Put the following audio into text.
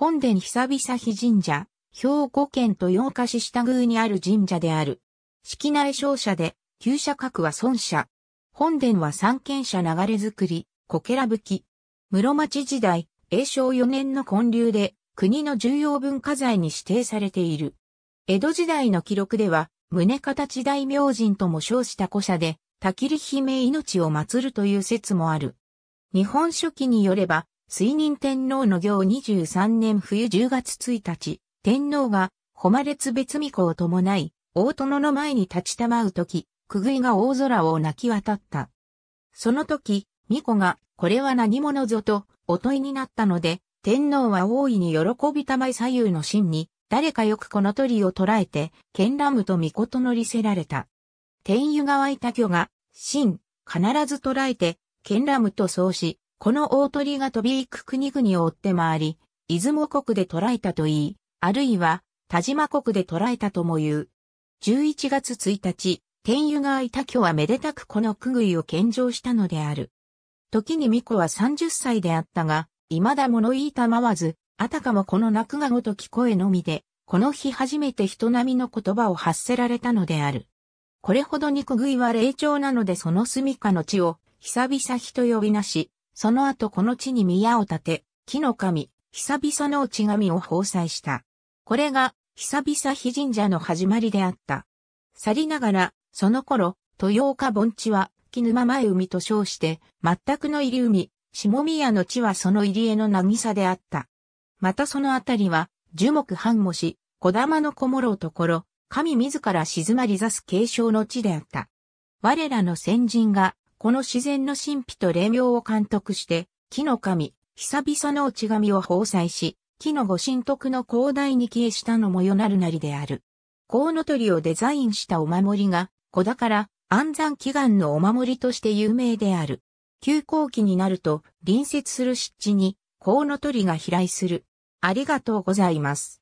本殿久々日神社、兵庫県豊岡市下宮にある神社である。式内商社で、旧社格は孫社。本殿は三軒社流れ作り、こけらぶき。室町時代、永正4年の建立で、国の重要文化財に指定されている。江戸時代の記録では、宗形大明神とも称した古社で、焚きり姫命を祀るという説もある。日本書紀によれば、水任天皇の行23年冬10月1日、天皇が、誉つ別御子を伴い、大殿の前に立ちたまうとき、くぐいが大空を泣き渡った。その時、御子が、これは何者ぞと、お問いになったので、天皇は大いに喜びたまい左右の真に、誰かよくこの鳥を捕らえて、剣乱舞と御事乗りせられた。天湯湧いた魚が、真、必ず捕らえて、剣乱舞とそうし、この大鳥が飛び行く国々を追って回り、出雲国で捕らえたといい、あるいは、田島国で捕らえたとも言う。11月1日、天湯がいた今日はめでたくこのくぐいを献上したのである。時に巫女は30歳であったが、未だ物言いたまわず、あたかもこの泣くがごとき声のみで、この日初めて人並みの言葉を発せられたのである。これほどにくぐいは霊長なのでその住処の地を、久々人呼びなし、その後この地に宮を建て、木の神、久々の内神を奉祭した。これが、久々日神社の始まりであった。去りながら、その頃、豊岡盆地は、木沼前海と称して、全くの入り海、下宮の地はその入り江の渚であった。またそのあたりは、樹木繁茂し、小玉の小諸ところ、神自ら静まりざす継承の地であった。我らの先人が、この自然の神秘と霊妙を監督して、木の神、久々の内神を放祭し、木のご神徳の広大に帰えしたのもよなるなりである。コウノトリをデザインしたお守りが、子だから安山祈願のお守りとして有名である。休校期になると、隣接する湿地に、コウノトリが飛来する。ありがとうございます。